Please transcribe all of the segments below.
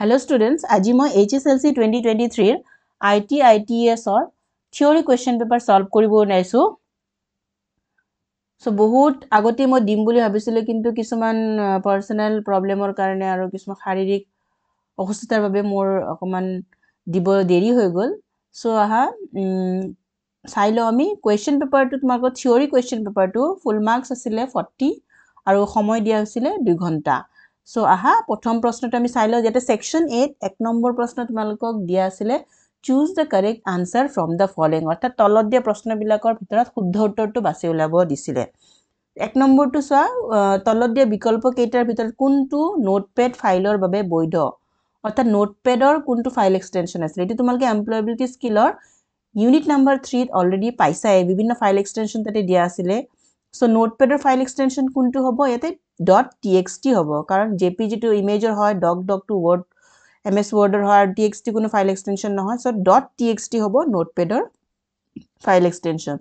Hello' students আজি মই H S L C twenty twenty থ্ৰীৰ আই টি আই টি এছৰ থিয়ৰী কুৱেশ্যন পেপাৰ ছল্ভ কৰিব ওলাইছোঁ চ' বহুত আগতে মই দিম বুলি ভাবিছিলোঁ কিন্তু কিছুমান পাৰ্চনেল প্ৰব্লেমৰ কাৰণে আৰু কিছুমান শাৰীৰিক অসুস্থতাৰ বাবে মোৰ অকণমান দিব দেৰি হৈ গ'ল চ' আহা চাই লওঁ আমি কুৱেশ্যন পেপাৰটো তোমালোকৰ থিয়ৰী কুৱেশ্যন পেপাৰটো ফুল মাৰ্কছ আছিলে ফৰ্টি আৰু সময় দিয়া হৈছিলে দুঘণ্টা চ' আহা প্ৰথম প্ৰশ্নটো আমি চাই লওঁ যাতে ছেকশ্যন এইট এক নম্বৰ প্ৰশ্ন তোমালোকক দিয়া আছিলে choose the correct answer from the following অৰ্থাৎ তলত দিয়া প্ৰশ্নবিলাকৰ ভিতৰত শুদ্ধ উত্তৰটো বাছি ওলাব দিছিলে এক নম্বৰটো চোৱা তলত দিয়া বিকল্পকেইটাৰ ভিতৰত কোনটো নোটপেড ফাইলৰ বাবে বৈধ অৰ্থাৎ নোটপেডৰ কোনটো ফাইল এক্সটেনশ্যন আছিলে এইটো তোমালোকে এমপ্লয়েবিলিটি স্কিলৰ ইউনিট নাম্বাৰ থ্ৰীত অলৰেডি পাইছাই বিভিন্ন ফাইল এক্সটেনশ্যন তাতে দিয়া আছিলে চ' নোটপেডৰ ফাইল এক্সটেনশ্যন কোনটো হ'ব ইয়াতে ডট টি এক্স টি হ'ব কাৰণ জে পি জিটো ইমেজৰ হয় doc doc to Word M S ৱৰ্ডৰ হয় আৰু টি এক্স টি কোনো ফাইল এক্সটেনশ্যন নহয় so' dot T X T হ'ব নোটপেডৰ ফাইল এক্সটেনশ্যন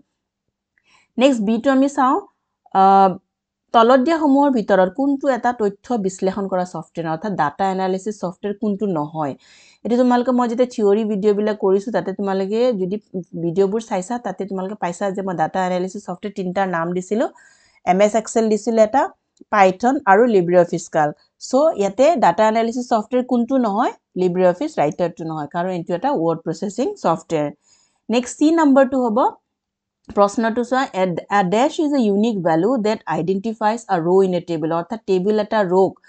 নেক্সট বিটো আমি চাওঁ তলত দিয়া দিয়াসমূহৰ ভিতৰত কোনটো এটা তথ্য বিশ্লেষণ কৰা ছফ্টৱেৰ অৰ্থাৎ ডাটা এনালিচিছ ছফ্টৱেৰ কোনটো নহয় এতিয়া তোমালোকে মই যেতিয়া থিয়ৰী ভিডিঅ'বিলাক কৰিছোঁ তাতে তোমালোকে যদি ভিডিঅ'বোৰ চাইছা তাতে তোমালোকে পাইছা যে মই ডাটা এনালিচিছ ছফ্টৱেৰ তিনিটাৰ নাম দিছিলোঁ এম এছ এক্সেল দিছিলোঁ এটা পাইথন আৰু লিব্ৰে অফিচ কাল চ' ইয়াতে ডাটা এনালিচিছ ছফ্টৱেৰ কোনটো নহয় লিব্ৰে অফিচ ৰাইটাৰটো নহয় কাৰণ এইটো এটা word processing software next C নম্বৰটো হ'ব প্ৰশ্নটো চোৱা a dash is a unique value that identifies a row' in a table অৰ্থাৎ টেবুল এটা ৰ'ক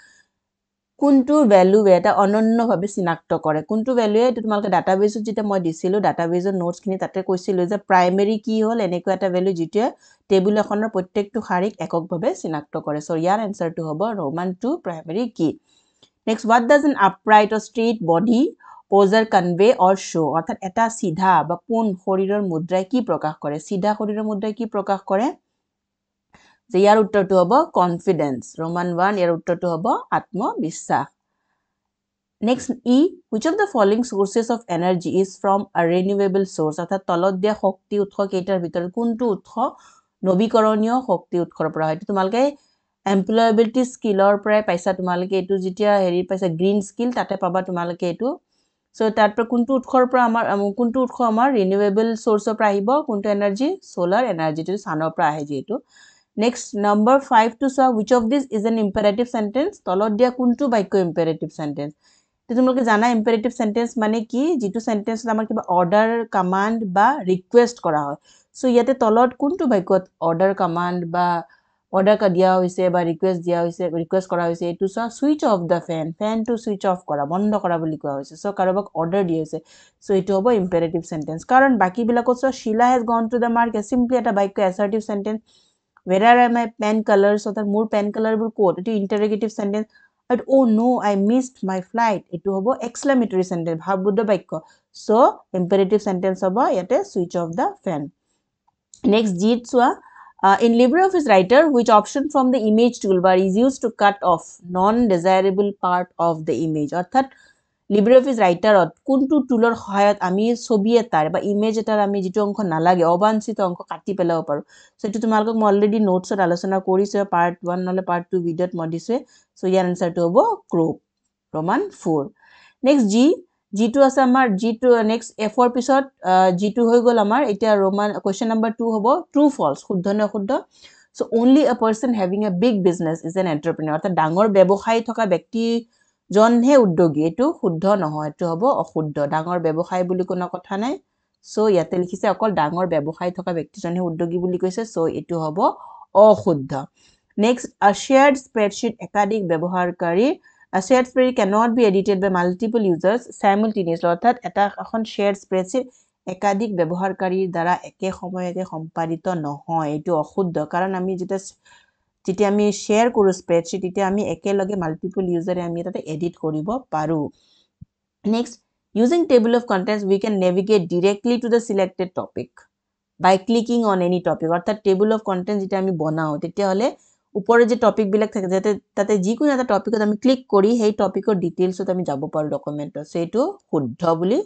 কোনটো ভেলুৱে এটা অনন্যভাৱে চিনাক্ত কৰে কোনটো ভেলুৱে এইটো তোমালোকে বেজত যেতিয়া মই দিছিলোঁ ডাটা ডাটাবেছৰ নোটছখিনি তাতে কৈছিলোঁ যে প্ৰাইমেৰী কি হ'ল এনেকুৱা এটা ভেলু যিটোৱে টেবুল এখনৰ প্ৰত্যেকটো শাৰীক এককভাৱে চিনাক্ত কৰে চ' ইয়াৰ এনচাৰটো হ'ব Roman two primary key next what does an upright or' straight body posture convey or show' অৰ্থাৎ এটা চিধা বা পোন শৰীৰৰ মুদ্ৰাই কি প্ৰকাশ কৰে চিধা শৰীৰৰ মুদ্ৰাই কি প্ৰকাশ কৰে যে ইয়াৰ উত্তৰটো হ'ব কনফিডেঞ্চ ৰোমান ওৱান ইয়াৰ উত্তৰটো হ'ব আত্মবিশ্বাস next E which of the following sources of energy is from a renewable source অৰ্থাৎ তলত দিয়া শক্তি উৎসকেইটাৰ ভিতৰত কোনটো উৎস নৱীকৰণীয় শক্তি উৎসৰ পৰা হয় তোমালোকে এমপ্লয়েবিলিটি স্কিলৰ পৰাই পাইছা তোমালোকে এইটো যেতিয়া হেৰি পাইছা গ্ৰীণ স্কিল তাতে পাবা তোমালোকে এইটো চ' তাৰ পৰা কোনটো উৎসৰ পৰা আমাৰ কোনটো উৎস আমাৰ ৰিনিউৱেবল চ'ৰ্চৰ পৰা আহিব কোনটো এনাৰ্জি চ'লাৰ এনাৰ্জিটো চানৰ পৰা আহে যিহেতু নেক্সট নম্বৰ ফাইভটো চোৱা which of this is an imperative sentence তলত দিয়া কোনটো বাক্য ইম্পেৰেটিভ চেণ্টেন্স এতিয়া তোমালোকে জানা ইম্পেৰেটিভ চেণ্টেন্স মানে কি যিটো চেণ্টেন্সত আমাৰ কিবা অৰ্ডাৰ কামাণ্ড বা ৰিকুৱেষ্ট কৰা হয় চ' ইয়াতে তলত কোনটো বাক্যত অৰ্ডাৰ কামাণ্ড বা অৰ্ডাৰ দিয়া হৈছে বা ৰিকুৱেষ্ট দিয়া হৈছে ৰিকুৱেষ্ট কৰা হৈছে এইটো চোৱা ছুইচ অফ দ্য ফেন ফেনটো ছুইচ অফ কৰা বন্ধ কৰা বুলি কোৱা হৈছে চ' কাৰোবাক অৰ্ডাৰ দিয়া হৈছে চ' এইটো হ'ব ইম্পেৰেটিভ চেণ্টেন্স কাৰণ বাকীবিলাকত চোৱা Sheela has gone to the market simply এটা বাক্য sentence where are my pen colors or the more pen color will quote to interrogative sentence but oh no i missed my flight it to have exclamatory sentence how would the so imperative sentence about a switch off the fan next Jitswa uh, in libreoffice writer which option from the image toolbar is used to cut off non-desirable part of the image or that Libre Office ৰাইটাৰত কোনটো টুলৰ সহায়ত আমি ছবি এটাৰ বা image এটাৰ আমি যিটো অংশ নালাগে অবাঞ্চিত অংশ কাটি পেলাব পাৰোঁ ছ' এইটো তোমালোকক মই অলৰেডি নোটছত আলোচনা কৰিছোঁ পাৰ্ট ওৱান নহ'লে পাৰ্ট টু ভিডিঅ'ত মই দিছোঁৱে চ' ইয়াৰ এনচাৰটো হ'ব crop roman four next G যিটো আছে আমাৰ যিটো নেক্সট এফৰ পিছত যিটো হৈ গ'ল আমাৰ এতিয়া ৰমান কুৱেশ্যন নাম্বাৰ টু হ'ব ট্ৰু ফলছ শুদ্ধ নে অশুদ্ধ so' only a person having a big business is an entrepreneur অৰ্থাৎ ডাঙৰ ব্যৱসায় থকা ব্যক্তি জনহে উদ্যোগী এইটো শুদ্ধ নহয় এইটো হ'ব অশুদ্ধ ডাঙৰ ব্যৱসায় বুলি কোনো কথা নাই চ' ইয়াতে লিখিছে অকল ডাঙৰ ব্যৱসায় থকা ব্যক্তিজনহে উদ্যোগী বুলি কৈছে চ' এইটো হ'ব অশুদ্ধ নেক্সট আছিয়াৰ্ড স্প্ৰেডশ্বীট একাধিক ব্যৱহাৰকাৰী a shared spreadsheet can be edited by multiple users simultaneously অৰ্থাৎ এটা এখন শ্বেয়াৰ স্প্ৰেডশ্বীট একাধিক ব্যৱহাৰকাৰীৰ দ্বাৰা একে সময়তে সম্পাদিত নহয় এইটো অশুদ্ধ কাৰণ আমি যেতিয়া যেতিয়া আমি শ্বেয়াৰ কৰোঁ স্প্ৰেডশ্বীট তেতিয়া আমি একেলগে মাল্টিপুল ইউজাৰে আমি তাতে এডিট কৰিব পাৰোঁ next using table of contents we can navigate directly to the selected topic by clicking on any topic অৰ্থাৎ টেবুল অফ কণ্টেণ্ট যেতিয়া আমি বনাওঁ তেতিয়াহ'লে ওপৰৰ যি টপিকবিলাক থাকে যাতে তাতে যিকোনো এটা টপিকত আমি ক্লিক কৰি সেই টপিকৰ ডিটেইলছত আমি যাব পাৰোঁ ডকুমেণ্টত সেইটো শুদ্ধ বুলি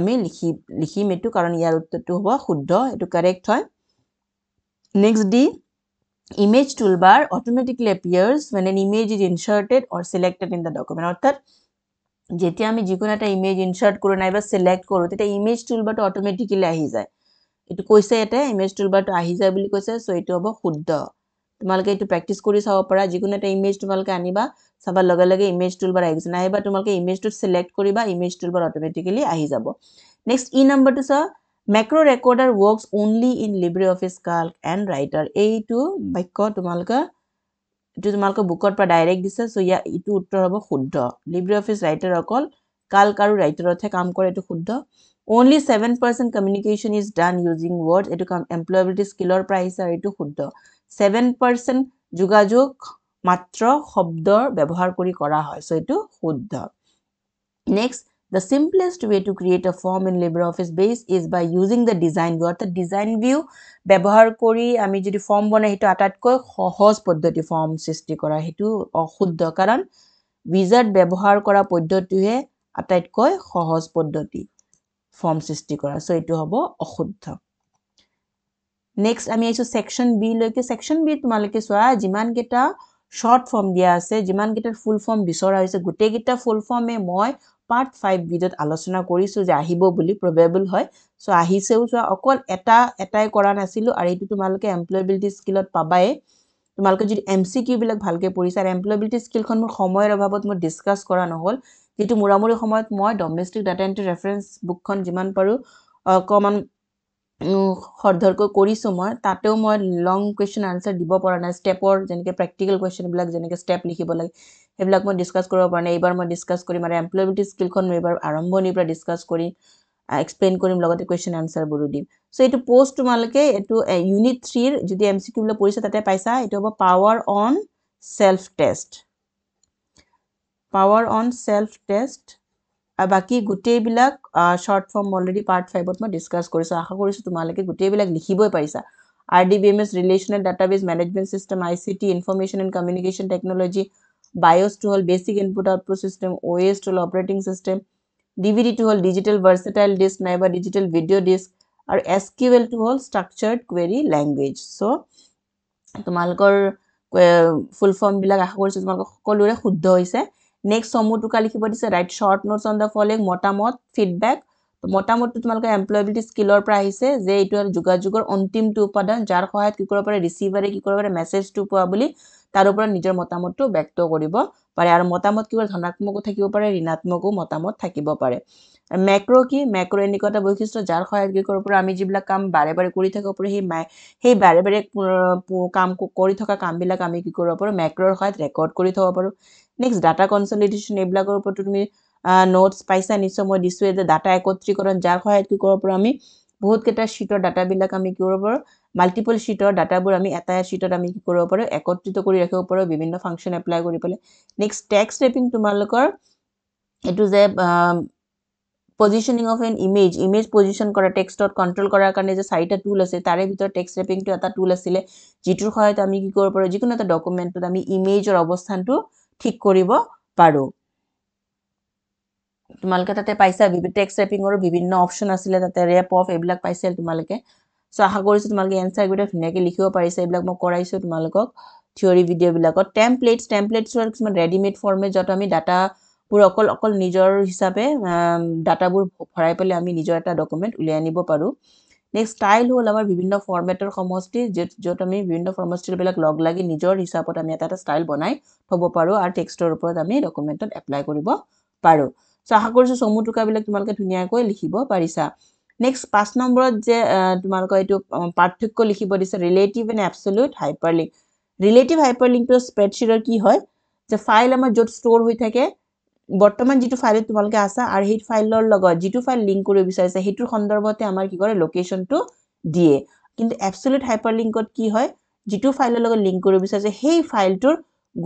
আমি লিখি লিখিম এইটো কাৰণ ইয়াৰ উত্তৰটো হ'ব শুদ্ধ এইটো কাৰেক্ট হয় next the image toolbar automatically appears মানে an image is inserted or selected in the document অর্থাৎ যেতিয়া আমি যিকোনো এটা ইমেজ ইনসার্ট করে নাই বা সিলেক্ট করো তেতিয়া ইমেজ টুলবারটো অটোমেটিকলি আহি যায় এটো কৈছে এটা ইমেজ টুলবারটো আহি যায় বুলি কৈছে সো এটো হব শুদ্ধ তোমালোকে এইটো প্ৰেক্টিচ কৰি চাব পাৰা যিকোনো এটা ইমেজ তোমালোকে আনিবা চাবাৰ লগে লগে ইমেজ টুলবাৰ আহিছে নাহিবা তোমালোকে ইমেজটোত চিলেক্ট কৰিবা ইমেজ টুলবাৰ অট'মেটিকেলি আহি যাব নেক্সট ই নম্বৰটো চোৱা macro' recorder works only in Libre Office Calc and Writer এইটো বাক্য তোমালোকে এইটো তোমালোকে বুকৰ পৰা ডাইৰেক্ট দিছে চ' ইয়াত এইটো উত্তৰ হ'ব শুদ্ধ লিব্ৰে অফিচ ৰাইটাৰ অকল কাৰ্ক আৰু ৰাইটাৰতহে কাম কৰে এইটো শুদ্ধ only seven percent communication is done using word এইটো কাম এমপ্লয়েবিলিটি স্কিলৰ পৰা আহিছে আৰু এইটো শুদ্ধ ছেভেন পাৰ্চেণ্ট যোগাযোগ মাত্ৰ শব্দৰ ব্যৱহাৰ কৰি কৰা হয় চ' এইটো শুদ্ধ next The simplest way to create a form in LibreOffice Base is by using the design view. The design view, ব্যবহার কৰি আমি যদি form বনাই হেতু আটাতকৈ সহজ পদ্ধতি form সৃষ্টি কৰা হেতু অশুদ্ধ কাৰণ wizard ব্যবহাৰ কৰা পদ্ধতিহে আটাতকৈ সহজ পদ্ধতি form সৃষ্টি কৰা সো এটো হ'ব অশুদ্ধ নেক্সট আমি আছো সেকশন বি লৈকে সেকশন বি তোমালোকে সোৱা যিমান কেটা শৰ্ট ফৰ্ম দিয়া আছে যিমান কেটা ফুল ফৰ্ম বিচৰা হৈছে গোটেই কেটা ফুল ফৰ্মে মই পাৰ্ট ফাইভ ভিডিঅ'ত আলোচনা কৰিছোঁ যে আহিব বুলি প্ৰবেবল হয় চ' আহিছেও চোৱা অকল এটা এটাই কৰা নাছিলোঁ আৰু এইটো তোমালোকে এমপ্লয়েবিলিটি স্কিলত পাবাই তোমালোকে যদি এম চি কিউবিলাক ভালকৈ পঢ়িছা আৰু এমপ্লয়েবিলিটি স্কিলখন মোৰ সময়ৰ অভাৱত মোৰ ডিছকাছ কৰা নহ'ল যিটো মূৰামূৰি সময়ত মই ডমেষ্টিক ডাটা এণ্ট্ৰি ৰেফাৰেঞ্চ বুকখন যিমান পাৰোঁ অকণমান সৰ্ধৰকৈ কৰিছোঁ মই তাতেও মই লং কুৱেশ্যন আনচাৰ দিব পৰা নাই ষ্টেপৰ যেনেকৈ প্ৰেক্টিকেল কুৱেশ্যনবিলাক যেনেকৈ ষ্টেপ লিখিব লাগে সেইবিলাক মই ডিছকাছ কৰিব পৰা নাই এইবাৰ মই ডিছকাছ কৰিম আৰু এমপ্লয়েবিলিটি স্কিলখন মই এইবাৰ আৰম্ভণিৰ পৰা ডিছকাছ কৰিম এক্সপ্লেইন কৰিম লগতে কুৱেশ্যন আনচাৰবোৰো দিম চ' এইটো পষ্ট তোমালোকে এইটো ইউনিট থ্ৰীৰ যদি এম চি কিউবিলাক পঢ়িছা তাতে পাইছা এইটো হ'ব power on self test power on self test আৰু বাকী গোটেইবিলাক শ্বৰ্ট ফৰ্ম অলৰেডি পাৰ্ট ফাইভত মই ডিছকাছ কৰিছোঁ আশা কৰিছোঁ তোমালোকে গোটেইবিলাক লিখিবই পাৰিছা R D B M S relational database management system I C T information and communication technology BIOS টু হ'ল basic input output system O' S টু হ'ল operating system D V D টু হ'ল ডিজিটেল ভাৰ্চেটাইল ডিস্ক নাইবা digital video' disk আৰু S Q L টু হ'ল ষ্ট্ৰাকচাৰ্ড কুৱেৰি লেংগুৱেজ চ' তোমালোকৰ ফুল ফৰ্মবিলাক আশা কৰিছোঁ তোমালোকৰ সকলোৰে শুদ্ধ হৈছে নেক্সট সমূহটোকে লিখিব দিছে write short notes on the following মতামত ফিডবেক মতামতটো তোমালোকে এমপ্লয়েবিলিটি স্কিলৰ পৰা আহিছে যে এইটো যোগাযোগৰ অন্তিমটো উপাদান যাৰ সহায়ত কি কৰিব পাৰে ৰিচিভাৰে কি কৰিব পাৰে মেছেজটো পোৱা বুলি তাৰ ওপৰত নিজৰ মতামতটো ব্যক্ত কৰিব পাৰে আৰু মতামত কি কৰে ধনাত্মকো থাকিব পাৰে ঋণাত্মকো মতামত থাকিব পাৰে মেক্ৰ' কি মেক্ৰ' এনেকুৱা এটা বৈশিষ্ট্য যাৰ সহায়ত কি কৰিব পাৰোঁ আমি যিবিলাক কাম বাৰে বাৰে কৰি থাকিব পাৰোঁ সেই মাই সেই বাৰে বাৰে কাম কৰি থকা কামবিলাক আমি কি কৰিব পাৰোঁ মেক্ৰ'ৰ সহায়ত ৰেকৰ্ড কৰি থ'ব পাৰোঁ নেক্সট ডাটা কনচলিটেশ্যন এইবিলাকৰ ওপৰতো তুমি নোটছ পাইছা নিশ্চয় মই দিছোঁ এতিয়া ডাটা একত্ৰীকৰণ যাৰ সহায়ত কি কৰিব পাৰোঁ আমি বহুতকেইটা শ্বীটৰ ডাটাবিলাক আমি কি কৰিব পাৰোঁ মাল্টিপল শ্বীটৰ ডাটাবোৰ আমি এটা শ্বীটত আমি কি কৰিব পাৰোঁ একত্ৰিত কৰি ৰাখিব পাৰোঁ বিভিন্ন ফাংচন এপ্লাই কৰি পেলাই নেক্সট টেক্সট ৰেপিং তোমালোকৰ এইটো যে positioning of an image image position কৰা টেক্সটত কণ্ট্ৰল কৰাৰ কাৰণে যে চাৰিটা টুল আছে তাৰে ভিতৰত টেক্সট ৰেপিংটো এটা টুল আছিলে যিটোৰ সহায়ত আমি কি কৰিব পাৰোঁ যিকোনো এটা ডকুমেণ্টত আমি ইমেজৰ অৱস্থানটো ঠিক কৰিব পাৰোঁ তোমালোকে তাতে পাইছা টেক্সট ৰেপিঙৰো বিভিন্ন অপশ্যন আছিলে তাতে ৰেপ অফ এইবিলাক পাইছিল তোমালোকে চ' আশা কৰিছোঁ তোমালোকে এনচাৰকেইটা ধুনীয়াকৈ লিখিব পাৰিছে এইবিলাক মই কৰাইছোঁ তোমালোকক থিয়ৰী ভিডিঅ'বিলাকত টেম্পলেটছ টেম্পলেটছৰ কিছুমান ৰেডিমেড ফৰ্মেট য'ত আমি ডাটা কাপোৰ অকল অকল নিজৰ হিচাপে ডাটাবোৰ ভৰাই পেলাই আমি নিজৰ এটা ডকুমেণ্ট উলিয়াই নিব পাৰোঁ নেক্সট ষ্টাইল হ'ল আমাৰ বিভিন্ন ফৰ্মেটৰ সমষ্টি য'ত আমি বিভিন্ন ফৰ্মষ্টিবিলাক লগ লাগি নিজৰ হিচাপত আমি এটা এটা ষ্টাইল বনাই থ'ব পাৰোঁ আৰু টেক্সটৰ ওপৰত আমি ডকুমেণ্টত এপ্লাই কৰিব পাৰোঁ চ' আশা কৰিছোঁ চমু টোকাবিলাক তোমালোকে ধুনীয়াকৈ লিখিব পাৰিছা নেক্সট পাঁচ নম্বৰত যে তোমালোকৰ এইটো পাৰ্থক্য লিখিব দিছে relative and absolute hyperlink relative হাইপাৰ লিংকটো স্প্ৰেডশ্বীটৰ কি হয় যে ফাইল আমাৰ য'ত ষ্ট'ৰ হৈ থাকে বৰ্তমান যিটো ফাইলত তোমালোকে আছা আৰু সেই ফাইলৰ লগত যিটো ফাইল লিংক কৰিব বিচাৰিছে সেইটো সন্দৰ্ভতে আমাৰ কি কৰে লোকেশ্যনটো দিয়ে কিন্তু এপচলেট হাইপাৰ লিংকত কি হয় যিটো ফাইলৰ লগত লিংক কৰিব বিচাৰিছে সেই ফাইলটোৰ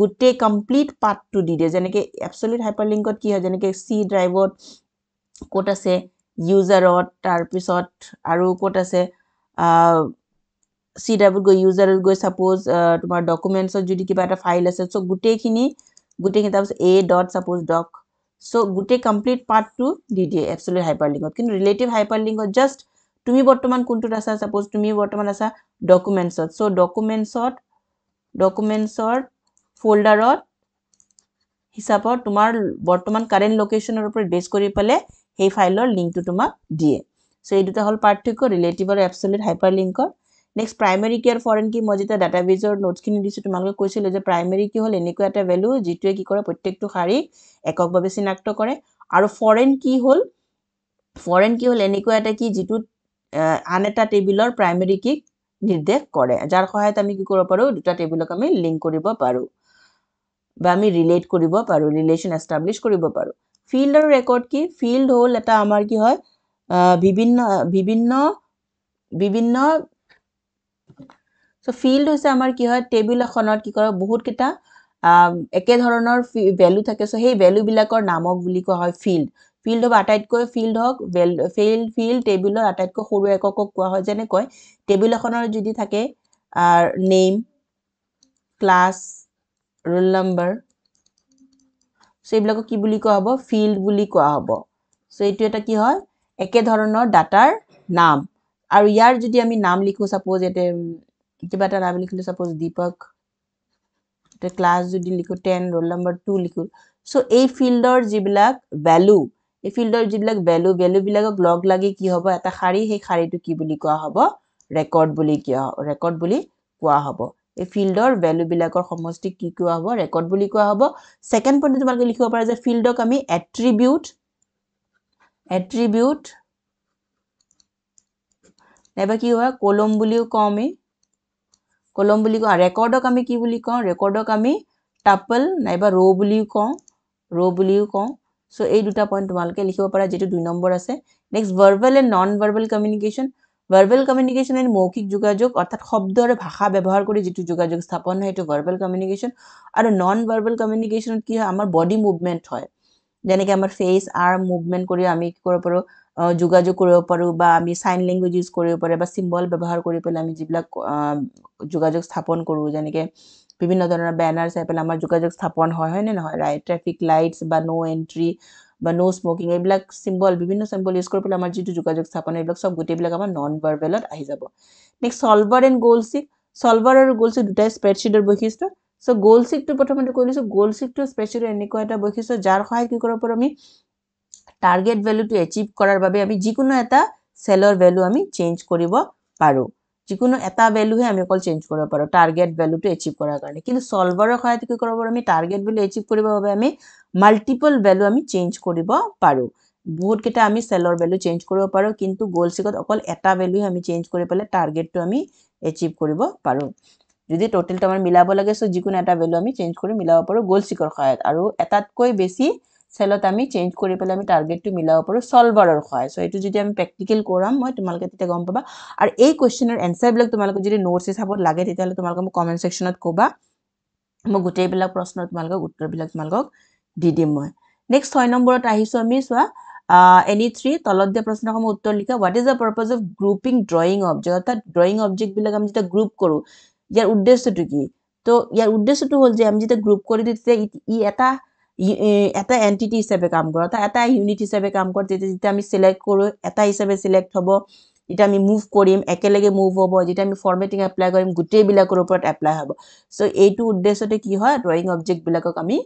গোটেই কমপ্লিট পাৰ্টটো দি দিয়ে যেনেকৈ এপচলেট হাইপাৰ লিংকত কি হয় যেনেকৈ চি ড্ৰাইভত ক'ত আছে ইউজাৰত তাৰপিছত আৰু ক'ত আছে চি ড্ৰাইভত গৈ ইউজাৰত গৈ চাপ'জ তোমাৰ ডকুমেণ্টছত যদি কিবা এটা ফাইল আছে চ' গোটেইখিনি গোটেইকেইটা পাছত a dot suppose doc so' গোটেই কমপ্লিট পাৰ্টটো দি দিয়ে এপচলিউট হাইপাৰ লিংকত কিন্তু ৰিলেটিভ হাইপাৰ লিংকত জাষ্ট তুমি বৰ্তমান কোনটোত আছা ছাপ'জ তুমি বৰ্তমান আছা ডকুমেণ্টছত চ' ডকুমেণ্টছত ডকুমেণ্টছত ফল্ডাৰত হিচাপত তোমাৰ বৰ্তমান কাৰেণ্ট লোকেশ্যনৰ ওপৰত বেছ কৰি পেলাই সেই ফাইলৰ লিংকটো তোমাক দিয়ে চ' এই দুটা হ'ল পাৰ্থক্য ৰিলেটিভৰ আৰু হাইপাৰ লিংকৰ next primary key foreign key মই যেতিয়া ডাটাবেজৰ নোটছখিনি দিছোঁ তোমালোকে কৈছিলোঁ যে প্ৰাইমেৰী কি হ'ল এনেকুৱা এটা ভেলু যিটোৱে কি কৰে প্ৰত্যেকটো শাৰী এককভাৱে চিনাক্ত কৰে আৰু ফৰেন কি হ'ল ফৰেন কি হ'ল এনেকুৱা এটা কি যিটো আন এটা টেবুলৰ প্ৰাইমেৰী কি নিৰ্দেশ কৰে যাৰ সহায়ত আমি কি কৰিব পাৰোঁ দুটা টেবুলক আমি লিংক কৰিব পাৰোঁ বা আমি ৰিলেট কৰিব পাৰোঁ ৰিলেশ্যন এষ্টাব্লিছ কৰিব পাৰোঁ ফিল্ড আৰু ৰেকৰ্ড কি ফিল্ড হ'ল এটা আমাৰ কি হয় বিভিন্ন বিভিন্ন বিভিন্ন চ' ফিল্ড হৈছে আমাৰ কি হয় টেবুল এখনত কি কৰে বহুতকেইটা একেধৰণৰ ফি ভেলু থাকে চ' সেই ভেলুবিলাকৰ নামক বুলি কোৱা হয় ফিল্ড ফিল্ড হ'ব আটাইতকৈ ফিল্ড হওক ভেল ফিল্ড ফিল্ড টেবুলৰ আটাইতকৈ সৰু এককক কোৱা হয় যেনেকৈ টেবুল এখনৰ যদি থাকে name class roll number so' এইবিলাকক কি বুলি কোৱা হ'ব ফিল্ড বুলি কোৱা হ'ব চ' এইটো এটা কি হয় একেধৰণৰ ডাটাৰ নাম আৰু ইয়াৰ যদি আমি নাম লিখো ছাপ'জ ইয়াতে কিবা এটা নাম লিখিলোঁ ছাপ'জ দীপক ইয়াতে ক্লাছ যদি লিখোঁ টেন ৰোল নম্বৰ টু লিখোঁ চ' এই ফিল্ডৰ যিবিলাক ভেলু এই ফিল্ডৰ যিবিলাক ভেলু ভেলুবিলাকক লগ লাগি কি হ'ব এটা শাৰী সেই শাৰীটো কি বুলি কোৱা হ'ব ৰেকৰ্ড বুলি কিয় ৰেকৰ্ড বুলি কোৱা হ'ব এই ফিল্ডৰ ভেলুবিলাকৰ সমষ্টি কি কোৱা হ'ব ৰেকৰ্ড বুলি কোৱা হ'ব ছেকেণ্ড পইণ্টটো তোমালোকে লিখিব পাৰা যে ফিল্ডক আমি এট্ৰিবিউট এট্ৰিবিউট নাইবা কি হয় কলম বুলিও কওঁ আমি কলম বুলি কওঁ ৰেকৰ্ডক আমি কি বুলি কওঁ ৰেকৰ্ডক আমি টাপল নাইবা ৰ' বুলিও কওঁ ৰ' বুলিও কওঁ চ' এই দুটা পইণ্ট তোমালোকে লিখিব পাৰা যিটো দুই নম্বৰ আছে next verbal and non verbal communication verbal communication and মৌখিক যোগাযোগ অৰ্থাৎ শব্দ আৰু ভাষা ব্যৱহাৰ কৰি যিটো যোগাযোগ স্থাপন হয় সেইটো ভাৰ্বেল কমিউনিকেশ্যন আৰু নন ভাৰ্বেল কমিউনিকেশ্যনত কি হয় আমাৰ বডি মুভমেণ্ট হয় যেনেকৈ আমাৰ ফেচ আৰ মুভমেণ্ট কৰি আমি কি কৰিব পাৰোঁ যোগাযোগ কৰিব পাৰোঁ বা আমি চাইন লেংগুৱেজ ইউজ কৰিব পাৰোঁ বা চিম্বল ব্যৱহাৰ কৰি পেলাই আমি যিবিলাক যোগাযোগ স্থাপন কৰোঁ যেনেকে বিভিন্ন ধৰণৰ বেনাৰ চাই পেলাই আমাৰ যোগাযোগ স্থাপন হয় হয়নে নহয় ৰাইট ট্ৰেফিক লাইটছ বা ন' এণ্ট্ৰি বা ন' স্মকিং এইবিলাক চিম্বল বিভিন্ন চিম্বল ইউজ কৰি পেলাই আমাৰ যিটো যোগাযোগ স্থাপন এইবিলাক চব গোটেইবিলাক আমাৰ নন ভাৰ্বেলত আহি যাব নেক্সট চলভাৰ এণ্ড গ'ল চিক চলভাৰ আৰু গ'ল চিক দুটাই স্প্ৰেডশ্বীটৰ বৈশিষ্ট্য চ' গ'ল চিকটো প্ৰথমতে কৈ লৈছোঁ গ'ল চিকটো স্পেচিয়েলি এনেকুৱা এটা বৈশিষ্ট্য যাৰ সহায়ত কি কৰিব পাৰোঁ আমি টাৰ্গেট ভেলুটো এচিভ কৰাৰ বাবে আমি যিকোনো এটা চেলৰ ভেলু আমি চেঞ্জ কৰিব পাৰোঁ যিকোনো এটা ভেলুহে আমি অকল চেঞ্জ কৰিব পাৰোঁ টাৰ্গেট ভেলুটো এচিভ কৰাৰ কাৰণে কিন্তু সলভাৰেৰ সহায়ত কি কৰিব পাৰোঁ আমি টাৰ্গেট ভেলু এচিভ কৰিবৰ বাবে আমি মাল্টিপল ভেলু আমি চেঞ্জ কৰিব পাৰোঁ বহুতকেইটা আমি চেলৰ ভেলু চেঞ্জ কৰিব পাৰোঁ কিন্তু গ'ল সিকত অকল এটা ভেলুহে আমি চেঞ্জ কৰি পেলাই টাৰ্গেটটো আমি এচিভ কৰিব পাৰোঁ যদি ট'টেলটো আমাৰ মিলাব লাগে চ' যিকোনো এটা ভেলু আমি চেঞ্জ কৰি মিলাব পাৰোঁ গ'ল সিকৰ সহায়ত আৰু এটাতকৈ বেছি চেলত আমি চেঞ্জ কৰি পেলাই আমি টাৰ্গেটটো মিলাব পাৰোঁ চলভাৰৰ সহায় চ' এইটো যদি আমি প্ৰেক্টিকেল কৰাম মই তোমালোকে তেতিয়া গম পাবা আৰু এই কুৱেশ্যনৰ এনচাৰবিলাক তোমালোকক যদি নোটছ হিচাপত লাগে তেতিয়াহ'লে তোমালোকে মোক কমেণ্ট ছেকশ্যনত ক'বা মই গোটেইবিলাক প্ৰশ্ন তোমালোকক উত্তৰবিলাক তোমালোকক দি দিম মই নেক্সট ছয় নম্বৰত আহিছোঁ আমি চোৱা এনি থ্ৰী তলত দিয়া প্ৰশ্নসমূহ উত্তৰ লিখা what is the purpose of grouping drawing object অৰ্থাৎ ড্ৰয়িং অবজেক্টবিলাক আমি যেতিয়া গ্ৰুপ কৰোঁ ইয়াৰ উদ্দেশ্যটো কি ত' ইয়াৰ উদ্দেশ্যটো হ'ল যে আমি যেতিয়া গ্ৰুপ কৰি দিওঁ তেতিয়া ই এটা এটা এণ্টিটি হিচাপে কাম কৰে অৰ্থাৎ এটা ইউনিট হিচাপে কাম কৰে তেতিয়া যেতিয়া আমি চিলেক্ট কৰোঁ এটা হিচাপে চিলেক্ট হ'ব যেতিয়া আমি মুভ কৰিম একেলগে মুভ হ'ব যেতিয়া আমি ফৰ্মেটিং এপ্লাই কৰিম গোটেইবিলাকৰ ওপৰত এপ্লাই হ'ব চ' এইটো উদ্দেশ্যতে কি হয় ড্ৰয়িং অবজেক্টবিলাকক আমি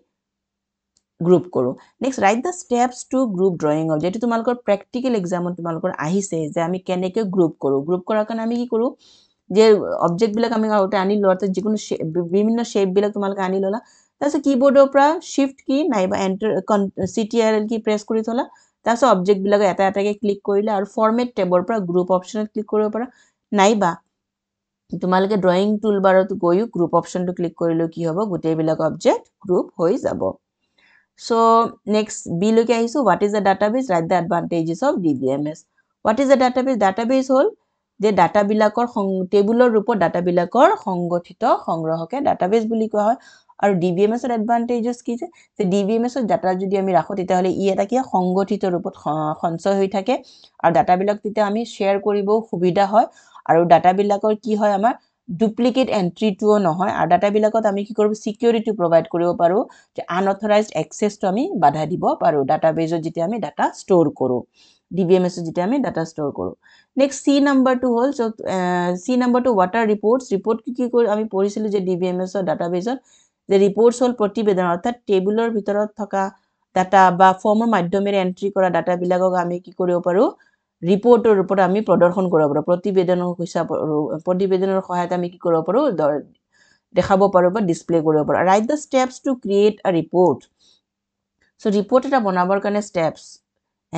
গ্ৰুপ কৰোঁ next write the steps to group drawing অব যিহেতু তোমালোকৰ প্ৰেক্টিকেল এক্সামত তোমালোকৰ আহিছে যে আমি কেনেকৈ গ্ৰুপ কৰোঁ গ্ৰুপ কৰাৰ কাৰণে আমি কি কৰোঁ যে অবজেক্টবিলাক আমি আগতে আনি লোৱা যিকোনো বিভিন্ন শ্বেপবিলাক তোমালোকে আনি ল'লা তাৰপিছত কীবৰ্ডৰ পৰা শ্বিফ্ট কি নাইবা এণ্টাৰ কন C T R L key press কৰি থলা তাৰপিছত অবজেক্টবিলাক এটা এটাকৈ ক্লিক কৰিলে আৰু ফৰ্মেট টেবৰ পৰা গ্ৰুপ অপশ্যনত ক্লিক কৰিব পাৰা নাইবা তোমালোকে ড্ৰয়িং টুল বাৰত গৈও গ্ৰুপ অপশ্যনটো ক্লিক কৰিলেও কি হ'ব গোটেইবিলাক অবজেক্ট গ্ৰুপ হৈ যাব চ' নেক্সট বিলৈকে আহিছোঁ what is the database write the advantages of D B M S what is the database database হ'ল যে ডাটাবিলাকৰ সং টেবুলৰ ৰূপত ডাটাবিলাকৰ সংগঠিত সংগ্ৰহকে ডাটাবেজ বুলি কোৱা হয় আৰু ডি ভি এম এছৰ এডভান্টেজেছ কি যে যে ডি ভি এম এছৰ ডাটা যদি আমি ৰাখোঁ তেতিয়াহ'লে ই এটা কি সংগঠিত ৰূপত সঞ্চয় হৈ থাকে আৰু ডাটাবিলাক তেতিয়া আমি শ্বেয়াৰ কৰিবও সুবিধা হয় আৰু ডাটাবিলাকৰ কি হয় আমাৰ ডুপ্লিকেট এণ্ট্ৰিটোও নহয় আৰু ডাটাবিলাকত আমি কি কৰোঁ ছিকিউৰিটিও প্ৰভাইড কৰিব পাৰোঁ যে আনঅথৰাইজ এক্সেছটো আমি বাধা দিব পাৰোঁ ডাটা বেজত যেতিয়া আমি ডাটা ষ্ট'ৰ কৰোঁ ডি ভি এম এছত যেতিয়া আমি ডাটা ষ্ট'ৰ কৰোঁ নেক্সট চি নাম্বাৰটো হ'ল চ' চি নাম্বাৰটো ৱাটাৰ ৰিপৰ্টছ ৰিপৰ্ট কি কি কৰি আমি পঢ়িছিলোঁ যে ডি ভি এম এছৰ ডাটা বেজত যে ৰিপৰ্টছ হ'ল প্ৰতিবেদন অৰ্থাৎ টেবুলৰ ভিতৰত থকা ডাটা বা ফৰ্মৰ মাধ্যমেৰে এণ্ট্ৰি কৰা ডাটাবিলাকক আমি কি কৰিব পাৰোঁ ৰিপৰ্টৰ ৰূপত আমি প্ৰদৰ্শন কৰিব পাৰোঁ প্ৰতিবেদনৰ হিচাপ প্ৰতিবেদনৰ সহায়ত আমি কি কৰিব পাৰোঁ দেখাব পাৰোঁ বা ডিছপ্লে কৰিব পাৰোঁ write the steps to create a report so' report এটা বনাবৰ কাৰণে ষ্টেপছ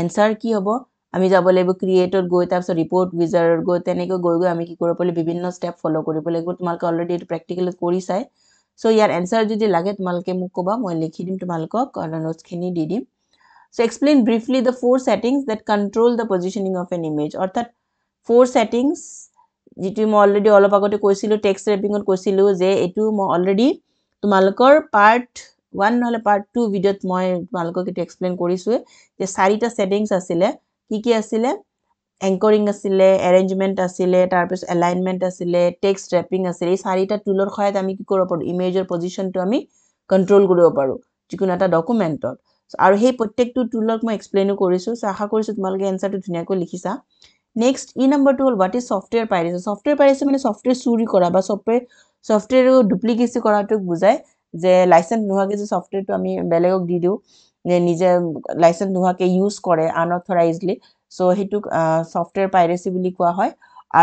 এনচাৰ কি হ'ব আমি যাব লাগিব ক্ৰিয়েটত গৈ তাৰপিছত ৰিপৰ্ট উইজাৰত গৈ তেনেকৈ গৈ গৈ আমি কি কৰিব পাৰিলোঁ বিভিন্ন ষ্টেপ ফ'ল' কৰিব লাগিব তোমালোকে অলৰেডি এইটো প্ৰেক্টিকেলত চাই চ' ইয়াৰ এনচাৰ যদি লাগে তোমালোকে মোক ক'বা মই লিখি দিম তোমালোকক নোটছখিনি দি দিম so' explain briefly the four settings that control the positioning of an image অৰ্থাৎ ফ'ৰ ছেটিংছ যিটো মই অলৰেডি অলপ আগতে কৈছিলোঁ টেক্সট ৰেপিঙত কৈছিলোঁ যে এইটো মই অলৰেডি তোমালোকৰ পাৰ্ট ওৱান নহ'লে পাৰ্ট টু ভিডিঅ'ত মই তোমালোকক এইটো এক্সপ্লেইন কৰিছোঁৱেই যে চাৰিটা ছেটিংছ আছিলে কি কি আছিলে এংকৰিং আছিলে এৰেঞ্জমেণ্ট আছিলে তাৰপিছত এলাইনমেণ্ট আছিলে টেক্সট ৰেপিং আছিলে এই চাৰিটা টুলৰ সহায়ত আমি কি কৰিব পাৰোঁ ইমেজৰ পজিশ্যনটো আমি কণ্ট্ৰল কৰিব পাৰোঁ যিকোনো এটা ডকুমেণ্টত আৰু সেই প্ৰত্যেকটো টুলক মই এক্সপ্লেইনো কৰিছোঁ চ' আশা কৰিছোঁ তোমালোকে এনচাৰটো ধুনীয়াকৈ লিখিছা নেক্সট ই নম্বৰটো হ'ল what is software piracy software piracy মানে ছফ্টৱেৰ চুৰি কৰা বা ছফ্টৱেৰ ছফ্টৱেৰ ডুপ্লিকেচি কৰাটোক বুজায় যে লাইচেঞ্চ নোহোৱাকৈ যে ছফ্টৱেৰটো আমি বেলেগক দি দিওঁ যে নিজে লাইচেঞ্চ নোহোৱাকৈ ইউজ কৰে আনঅথৰাইজলি চ' সেইটোক ছফ্টৱেৰ পাইৰেচি বুলি কোৱা হয়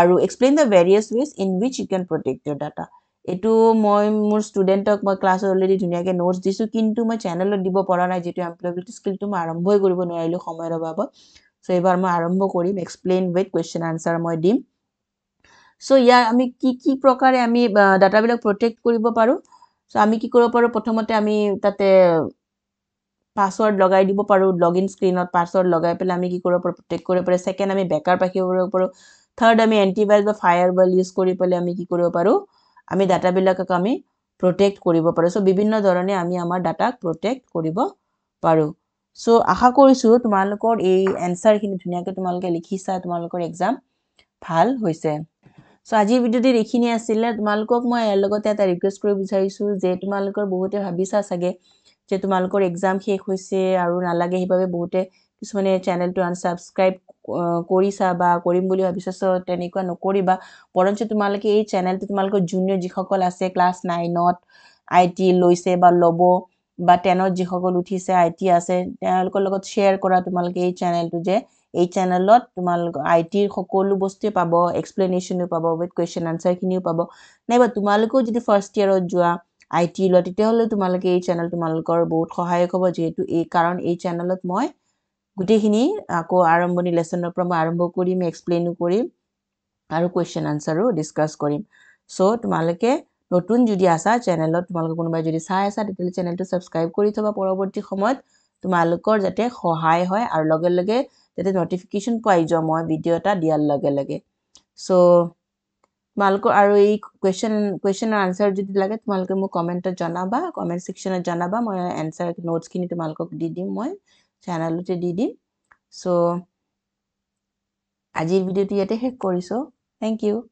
আৰু explain the various ways in which you can protect your data এইটো মই মোৰ ষ্টুডেণ্টক মই ক্লাছত অলৰেডি ধুনীয়াকৈ নোটছ দিছোঁ কিন্তু মই চেনেলত দিব পৰা নাই যিটো এমপ্লয়েবিলিটি স্কিলটো মই আৰম্ভই কৰিব নোৱাৰিলোঁ সময়ৰ অভাৱত চ' এইবাৰ মই আৰম্ভ কৰিম এক্সপ্লেইন উইথ কুৱেশ্যন আনচাৰ মই দিম চ' ইয়াৰ আমি কি কি প্ৰকাৰে আমি ডাটাবিলাক প্ৰটেক্ট কৰিব পাৰোঁ চ' আমি কি কৰিব পাৰোঁ প্ৰথমতে আমি তাতে পাছৱৰ্ড লগাই দিব পাৰোঁ লগ ইন স্ক্ৰীণত পাছৱৰ্ড লগাই পেলাই আমি কি কৰিব পাৰোঁ প্ৰটেক্ট কৰিব পাৰোঁ ছেকেণ্ড আমি বেকআপ ৰাখিব পাৰোঁ থাৰ্ড আমি এণ্টিভাইৰেল বা ফায়াৰ ৱেল ইউজ কৰি পেলাই আমি কি কৰিব পাৰোঁ আমি ডাটাবিলাকক আমি প্ৰটেক্ট কৰিব পাৰোঁ চ' বিভিন্ন ধৰণে আমি আমাৰ ডাটাক প্ৰটেক্ট কৰিব পাৰোঁ চ' আশা কৰিছোঁ তোমালোকৰ এই এনচাৰখিনি ধুনীয়াকৈ তোমালোকে লিখিছা তোমালোকৰ এক্সাম ভাল হৈছে চ' আজিৰ ভিডিঅ'টো এইখিনি আছিলে তোমালোকক মই ইয়াৰ লগতে এটা ৰিকুৱেষ্ট কৰিব বিচাৰিছোঁ যে তোমালোকৰ বহুতে ভাবিছা চাগে যে তোমালোকৰ এক্সাম শেষ হৈছে আৰু নালাগে সেইবাবে বহুতে কিছুমানে চেনেলটো আনচাবস্ক্ৰাইব কৰিছা বা কৰিম বুলি ভাবিছা চ' তেনেকুৱা নকৰিবা বৰঞ্চ তোমালোকে এই চেনেলটো তোমালোকৰ জুনিয়ৰ যিসকল আছে ক্লাছ নাইনত আই টি লৈছে বা ল'ব বা টেনত যিসকল উঠিছে আই টি আছে তেওঁলোকৰ লগত শ্বেয়াৰ কৰা তোমালোকে এই চেনেলটো যে এই চেনেলত তোমালোক আই টিৰ সকলো বস্তুৱে পাব এক্সপ্লেনেশ্যনো পাব উইথ কুৱেশ্যন আনচাৰখিনিও পাব নাইবা তোমালোকেও যদি ফাৰ্ষ্ট ইয়েৰত যোৱা আই টি লোৱা তেতিয়াহ'লে তোমালোকে এই চেনেল তোমালোকৰ বহুত সহায়ক হ'ব যিহেতু এই কাৰণ এই চেনেলত মই গোটেইখিনি আকৌ আৰম্ভণি লেচনৰ পৰা মই আৰম্ভ কৰিম এক্সপ্লেইনো কৰিম আৰু কুৱেশ্যন আনচাৰো ডিছকাছ কৰিম চ' তোমালোকে নতুন যদি আছা চেনেলত তোমালোকে কোনোবাই যদি চাই আছা তেতিয়াহ'লে চেনেলটো ছাবস্ক্ৰাইব কৰি থবা পৰৱৰ্তী সময়ত তোমালোকৰ যাতে সহায় হয় আৰু লগে লগে যাতে নটিফিকেশ্যন পোৱাই যোৱা মই ভিডিঅ' এটা দিয়াৰ লগে লগে চ' তোমালোকৰ আৰু এই কুৱেশ্যন কুৱেশ্যনৰ আনচাৰ যদি লাগে তোমালোকে মোক কমেণ্টত জনাবা কমেণ্ট ছেকশ্যনত জনাবা মই এনচাৰ নোটছখিনি তোমালোকক দি দিম মই চেনেলতে দি দিম চ' আজিৰ ভিডিঅ'টো ইয়াতে শেষ কৰিছোঁ থেংক ইউ